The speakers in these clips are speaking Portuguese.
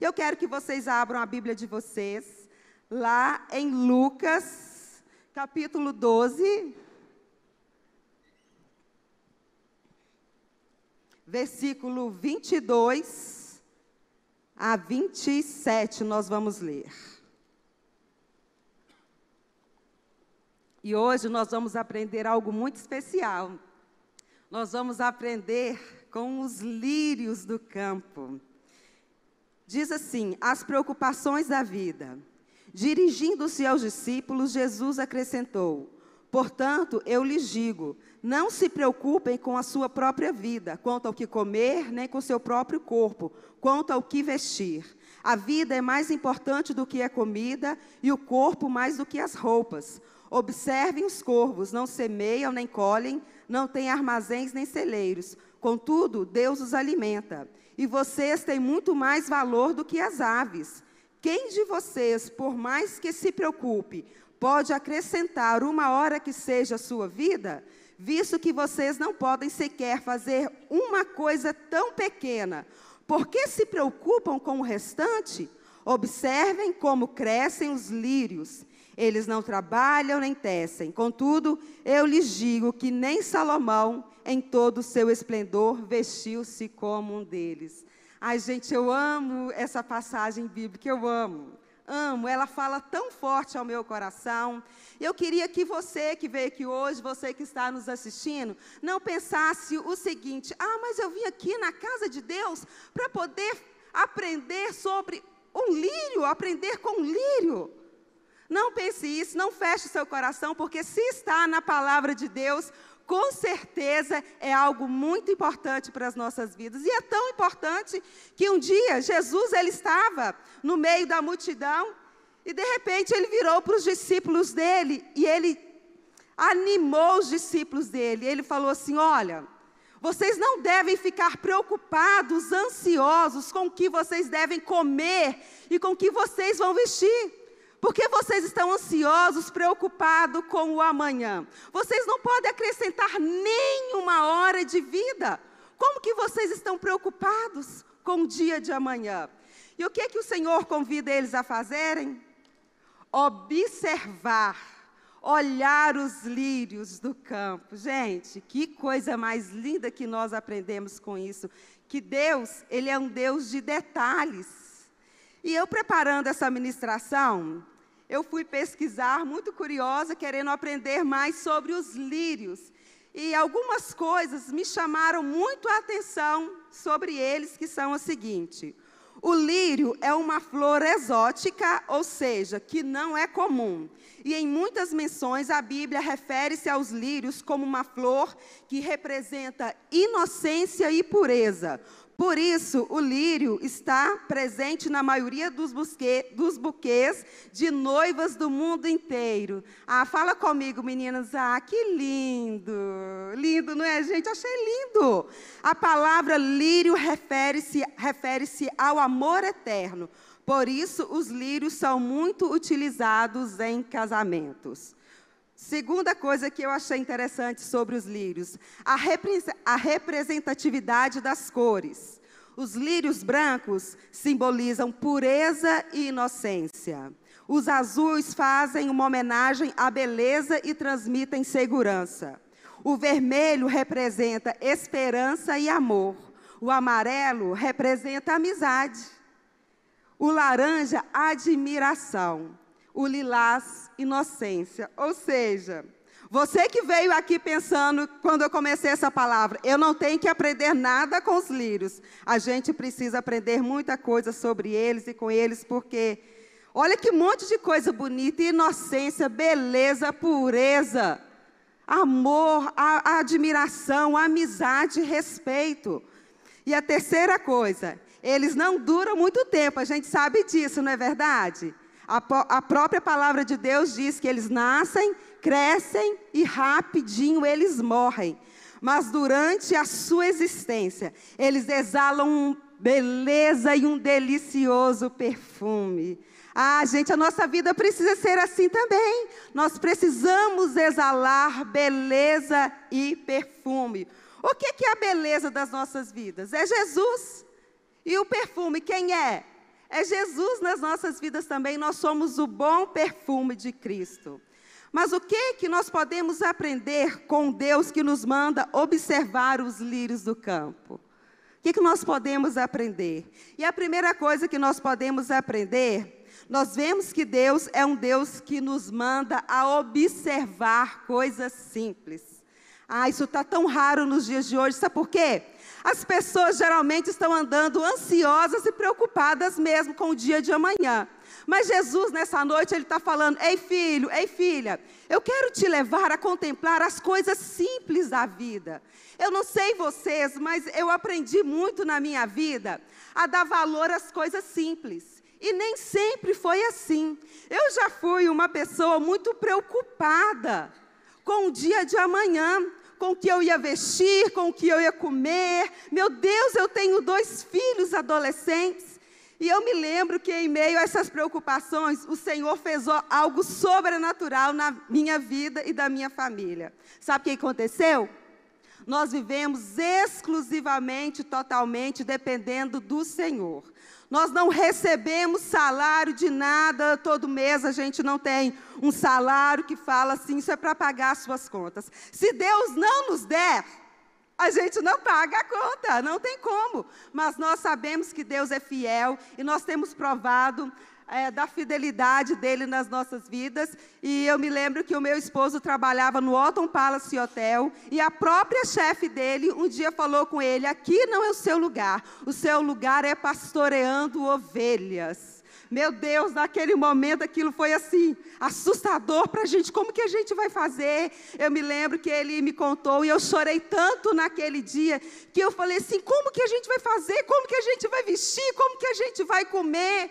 Eu quero que vocês abram a Bíblia de vocês lá em Lucas, capítulo 12, versículo 22 a 27, nós vamos ler. E hoje nós vamos aprender algo muito especial. Nós vamos aprender com os lírios do campo. Diz assim: as preocupações da vida. Dirigindo-se aos discípulos, Jesus acrescentou: Portanto, eu lhes digo: não se preocupem com a sua própria vida, quanto ao que comer, nem com seu próprio corpo, quanto ao que vestir. A vida é mais importante do que a comida e o corpo mais do que as roupas. Observem os corvos, não semeiam nem colhem, não têm armazéns nem celeiros. Contudo, Deus os alimenta. E vocês têm muito mais valor do que as aves. Quem de vocês, por mais que se preocupe, pode acrescentar uma hora que seja a sua vida? Visto que vocês não podem sequer fazer uma coisa tão pequena, por que se preocupam com o restante? Observem como crescem os lírios. Eles não trabalham nem tecem. Contudo, eu lhes digo que nem Salomão, em todo o seu esplendor, vestiu-se como um deles. Ai, gente, eu amo essa passagem bíblica, eu amo. Amo, ela fala tão forte ao meu coração. Eu queria que você que veio aqui hoje, você que está nos assistindo, não pensasse o seguinte: ah, mas eu vim aqui na casa de Deus para poder aprender sobre um lírio, aprender com um lírio. Não pense isso, não feche seu coração, porque se está na palavra de Deus, com certeza é algo muito importante para as nossas vidas. E é tão importante que um dia Jesus ele estava no meio da multidão e de repente ele virou para os discípulos dele e ele animou os discípulos dele. Ele falou assim: "Olha, vocês não devem ficar preocupados, ansiosos com o que vocês devem comer e com o que vocês vão vestir. Porque vocês estão ansiosos, preocupados com o amanhã. Vocês não podem acrescentar nenhuma hora de vida. Como que vocês estão preocupados com o dia de amanhã? E o que é que o Senhor convida eles a fazerem? Observar, olhar os lírios do campo. Gente, que coisa mais linda que nós aprendemos com isso, que Deus, ele é um Deus de detalhes. E eu preparando essa ministração, eu fui pesquisar, muito curiosa, querendo aprender mais sobre os lírios. E algumas coisas me chamaram muito a atenção sobre eles, que são o seguinte: o lírio é uma flor exótica, ou seja, que não é comum. E em muitas menções a Bíblia refere-se aos lírios como uma flor que representa inocência e pureza, por isso, o lírio está presente na maioria dos, busque, dos buquês de noivas do mundo inteiro. Ah, fala comigo, meninas. Ah, que lindo! Lindo, não é, gente? Achei lindo! A palavra lírio refere-se refere ao amor eterno. Por isso, os lírios são muito utilizados em casamentos. Segunda coisa que eu achei interessante sobre os lírios, a, repre a representatividade das cores. Os lírios brancos simbolizam pureza e inocência. Os azuis fazem uma homenagem à beleza e transmitem segurança. O vermelho representa esperança e amor. O amarelo representa amizade. O laranja, admiração o lilás inocência. Ou seja, você que veio aqui pensando, quando eu comecei essa palavra, eu não tenho que aprender nada com os lírios. A gente precisa aprender muita coisa sobre eles e com eles, porque olha que monte de coisa bonita: inocência, beleza, pureza, amor, a, a admiração, amizade, respeito. E a terceira coisa, eles não duram muito tempo, a gente sabe disso, não é verdade? A, a própria palavra de Deus diz que eles nascem, crescem e rapidinho eles morrem. Mas durante a sua existência, eles exalam beleza e um delicioso perfume. Ah, gente, a nossa vida precisa ser assim também. Nós precisamos exalar beleza e perfume. O que é a beleza das nossas vidas? É Jesus. E o perfume, quem é? É Jesus nas nossas vidas também, nós somos o bom perfume de Cristo. Mas o que que nós podemos aprender com Deus que nos manda observar os lírios do campo? O que, que nós podemos aprender? E a primeira coisa que nós podemos aprender, nós vemos que Deus é um Deus que nos manda a observar coisas simples. Ah, isso está tão raro nos dias de hoje, sabe por quê? As pessoas geralmente estão andando ansiosas e preocupadas mesmo com o dia de amanhã. Mas Jesus, nessa noite, ele está falando: ei filho, ei filha, eu quero te levar a contemplar as coisas simples da vida. Eu não sei vocês, mas eu aprendi muito na minha vida a dar valor às coisas simples. E nem sempre foi assim. Eu já fui uma pessoa muito preocupada com o dia de amanhã, com o que eu ia vestir, com o que eu ia comer. Meu Deus, eu tenho dois filhos adolescentes. E eu me lembro que, em meio a essas preocupações, o Senhor fez algo sobrenatural na minha vida e da minha família. Sabe o que aconteceu? Nós vivemos exclusivamente, totalmente dependendo do Senhor. Nós não recebemos salário de nada, todo mês a gente não tem um salário que fala assim, isso é para pagar as suas contas. Se Deus não nos der, a gente não paga a conta, não tem como. Mas nós sabemos que Deus é fiel e nós temos provado é, da fidelidade dele nas nossas vidas. E eu me lembro que o meu esposo trabalhava no Alton Palace Hotel e a própria chefe dele um dia falou com ele: aqui não é o seu lugar, o seu lugar é pastoreando ovelhas. Meu Deus, naquele momento aquilo foi assim, assustador para a gente. Como que a gente vai fazer? Eu me lembro que ele me contou e eu chorei tanto naquele dia que eu falei assim: como que a gente vai fazer? Como que a gente vai vestir? Como que a gente vai comer?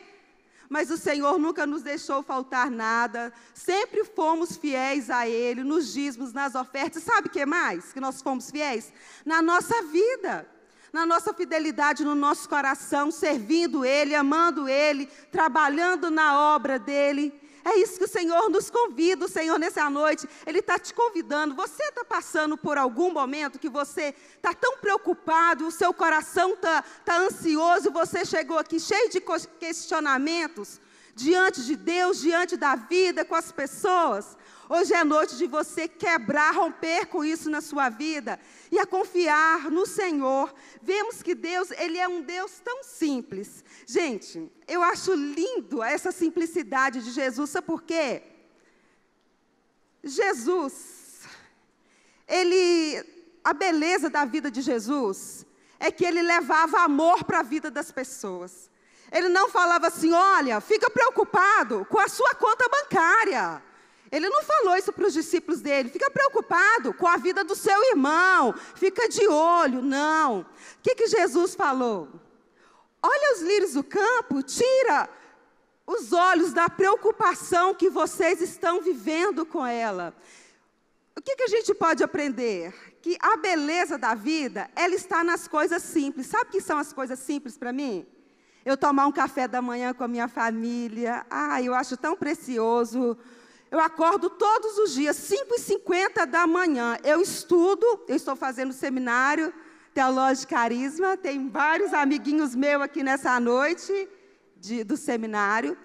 mas o Senhor nunca nos deixou faltar nada, sempre fomos fiéis a Ele, nos dízimos, nas ofertas. Sabe o que mais que nós fomos fiéis? Na nossa vida, na nossa fidelidade, no nosso coração, servindo Ele, amando Ele, trabalhando na obra dEle. É isso que o Senhor nos convida, o Senhor, nessa noite, Ele está te convidando. Você está passando por algum momento que você está tão preocupado, o seu coração está tá ansioso, você chegou aqui cheio de questionamentos diante de Deus, diante da vida, com as pessoas. Hoje é noite de você quebrar, romper com isso na sua vida e a confiar no Senhor. Vemos que Deus, ele é um Deus tão simples. Gente, eu acho lindo essa simplicidade de Jesus, sabe por quê? Jesus, ele a beleza da vida de Jesus é que ele levava amor para a vida das pessoas. Ele não falava assim: olha, fica preocupado com a sua conta bancária. Ele não falou isso para os discípulos dele. Fica preocupado com a vida do seu irmão. Fica de olho. Não. O que, que Jesus falou? Olha os lírios do campo, tira os olhos da preocupação que vocês estão vivendo com ela. O que, que a gente pode aprender? Que a beleza da vida, ela está nas coisas simples. Sabe o que são as coisas simples para mim? Eu tomar um café da manhã com a minha família. Ah, eu acho tão precioso eu acordo todos os dias, 5h50 da manhã. Eu estudo, eu estou fazendo seminário Teológico Carisma. Tem vários amiguinhos meus aqui nessa noite de, do seminário.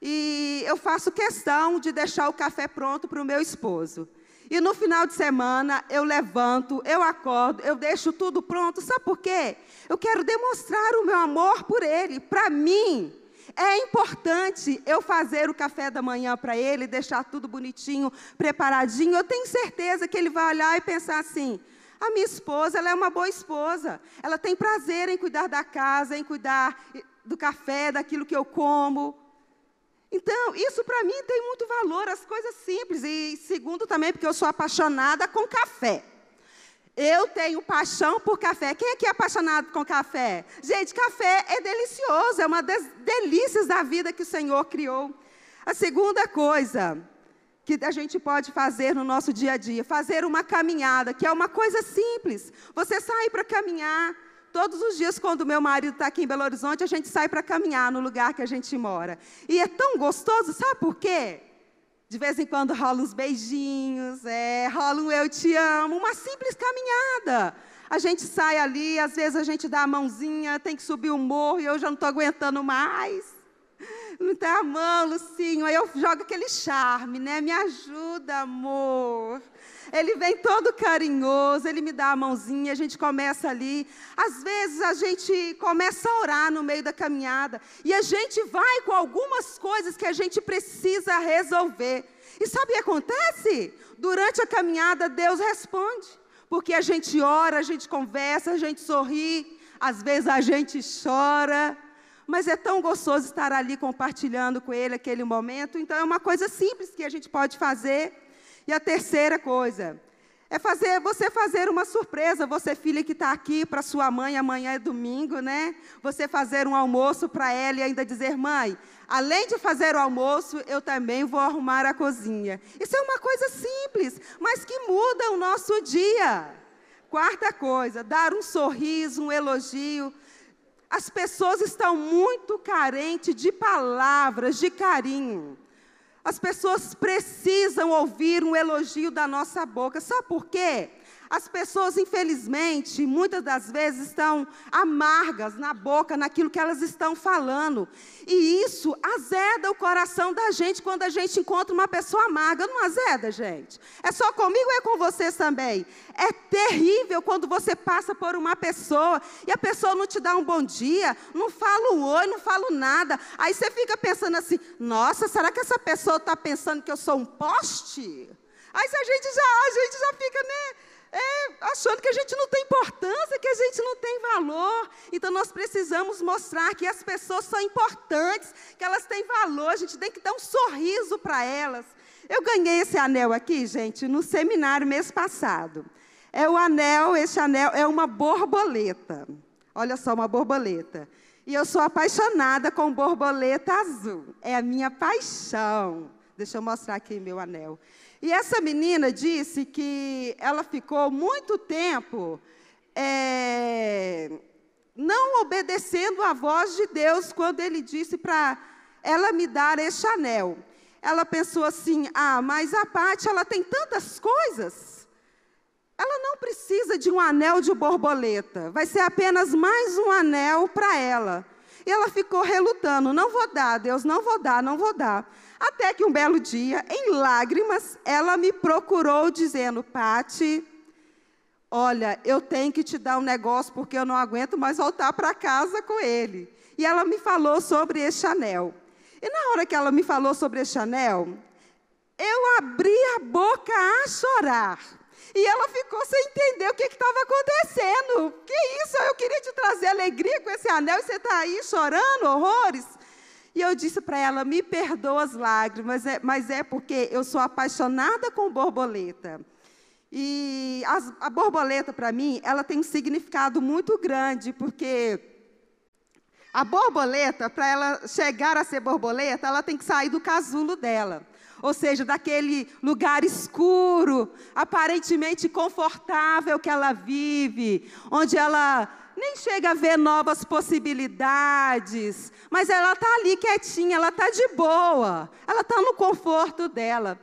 E eu faço questão de deixar o café pronto para o meu esposo. E no final de semana eu levanto, eu acordo, eu deixo tudo pronto. Sabe por quê? Eu quero demonstrar o meu amor por ele. Para mim, é importante eu fazer o café da manhã para ele, deixar tudo bonitinho, preparadinho. Eu tenho certeza que ele vai olhar e pensar assim: a minha esposa, ela é uma boa esposa. Ela tem prazer em cuidar da casa, em cuidar do café, daquilo que eu como. Então, isso para mim tem muito valor, as coisas simples. E segundo também, porque eu sou apaixonada com café. Eu tenho paixão por café. Quem aqui é apaixonado com café? Gente, café é delicioso, é uma das delícias da vida que o Senhor criou. A segunda coisa que a gente pode fazer no nosso dia a dia, fazer uma caminhada, que é uma coisa simples. Você sai para caminhar, Todos os dias, quando meu marido está aqui em Belo Horizonte, a gente sai para caminhar no lugar que a gente mora. E é tão gostoso, sabe por quê? De vez em quando rola uns beijinhos, é, rola um eu te amo, uma simples caminhada. A gente sai ali, às vezes a gente dá a mãozinha, tem que subir o morro e eu já não estou aguentando mais não tá a mão, Lucinho. Aí eu jogo aquele charme, né? Me ajuda, amor. Ele vem todo carinhoso, ele me dá a mãozinha, a gente começa ali. Às vezes a gente começa a orar no meio da caminhada e a gente vai com algumas coisas que a gente precisa resolver. E sabe o que acontece? Durante a caminhada, Deus responde. Porque a gente ora, a gente conversa, a gente sorri, às vezes a gente chora mas é tão gostoso estar ali compartilhando com ele aquele momento. Então, é uma coisa simples que a gente pode fazer. E a terceira coisa é fazer você fazer uma surpresa, você filha que está aqui para sua mãe, amanhã é domingo, né? Você fazer um almoço para ela e ainda dizer, mãe, além de fazer o almoço, eu também vou arrumar a cozinha. Isso é uma coisa simples, mas que muda o nosso dia. Quarta coisa, dar um sorriso, um elogio, as pessoas estão muito carentes de palavras, de carinho. As pessoas precisam ouvir um elogio da nossa boca. Sabe por quê? As pessoas, infelizmente, muitas das vezes estão amargas na boca, naquilo que elas estão falando. E isso azeda o coração da gente quando a gente encontra uma pessoa amarga. Não azeda, gente. É só comigo ou é com vocês também? É terrível quando você passa por uma pessoa e a pessoa não te dá um bom dia, não fala um oi, não fala nada. Aí você fica pensando assim: nossa, será que essa pessoa está pensando que eu sou um poste? Aí a gente já, a gente já fica, né? é, achando que a gente não tem importância, que a gente não tem valor. Então nós precisamos mostrar que as pessoas são importantes, que elas têm valor, a gente tem que dar um sorriso para elas. Eu ganhei esse anel aqui, gente, no seminário mês passado. É o anel, esse anel é uma borboleta. Olha só, uma borboleta. E eu sou apaixonada com borboleta azul. É a minha paixão. Deixa eu mostrar aqui meu anel. E essa menina disse que ela ficou muito tempo é, não obedecendo à voz de Deus quando ele disse para ela me dar este anel. Ela pensou assim: ah, mas a Pati, ela tem tantas coisas. Ela não precisa de um anel de borboleta. Vai ser apenas mais um anel para ela. E ela ficou relutando: não vou dar, Deus, não vou dar, não vou dar. Até que um belo dia, em lágrimas, ela me procurou dizendo: Pati, olha, eu tenho que te dar um negócio porque eu não aguento mais voltar para casa com ele. E ela me falou sobre esse anel. E na hora que ela me falou sobre esse anel, eu abri a boca a chorar. E ela ficou sem entender o que estava acontecendo. Que isso? Eu queria te trazer alegria com esse anel e você está aí chorando horrores? E eu disse para ela: me perdoa as lágrimas, é, mas é porque eu sou apaixonada com borboleta. E as, a borboleta, para mim, ela tem um significado muito grande, porque a borboleta, para ela chegar a ser borboleta, ela tem que sair do casulo dela ou seja, daquele lugar escuro, aparentemente confortável que ela vive, onde ela nem chega a ver novas possibilidades, mas ela está ali quietinha, ela está de boa, ela está no conforto dela.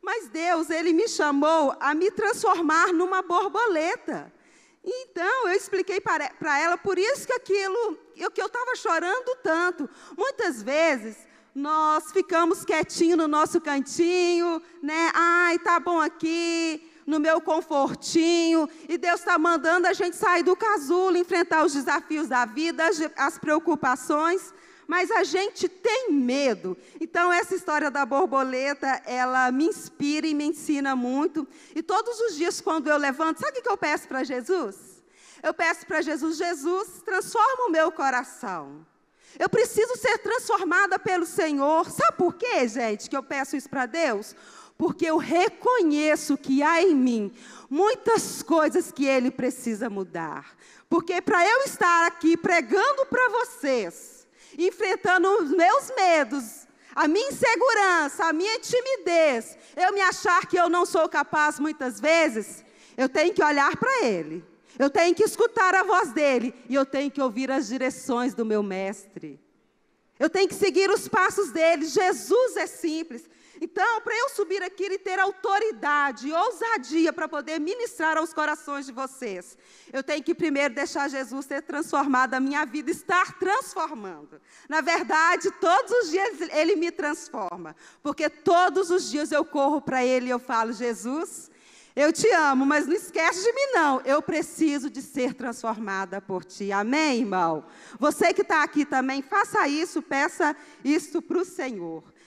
Mas Deus, Ele me chamou a me transformar numa borboleta. Então, eu expliquei para ela, por isso que aquilo, eu, que eu estava chorando tanto. Muitas vezes, nós ficamos quietinho no nosso cantinho, né? Ai, tá bom aqui, no meu confortinho, e Deus está mandando a gente sair do casulo, enfrentar os desafios da vida, as preocupações, mas a gente tem medo. Então, essa história da borboleta, ela me inspira e me ensina muito. E todos os dias, quando eu levanto, sabe o que eu peço para Jesus? Eu peço para Jesus: Jesus, transforma o meu coração. Eu preciso ser transformada pelo Senhor. Sabe por quê, gente, que eu peço isso para Deus? Porque eu reconheço que há em mim muitas coisas que Ele precisa mudar. Porque para eu estar aqui pregando para vocês, enfrentando os meus medos, a minha insegurança, a minha timidez, eu me achar que eu não sou capaz muitas vezes, eu tenho que olhar para Ele eu tenho que escutar a voz dele e eu tenho que ouvir as direções do meu mestre. Eu tenho que seguir os passos dele. Jesus é simples. Então, para eu subir aqui e ter autoridade e ousadia para poder ministrar aos corações de vocês, eu tenho que primeiro deixar Jesus ser transformado, a minha vida estar transformando. Na verdade, todos os dias ele me transforma, porque todos os dias eu corro para ele e eu falo: Jesus, eu te amo, mas não esquece de mim, não. Eu preciso de ser transformada por ti. Amém, irmão? Você que está aqui também, faça isso, peça isso para o Senhor.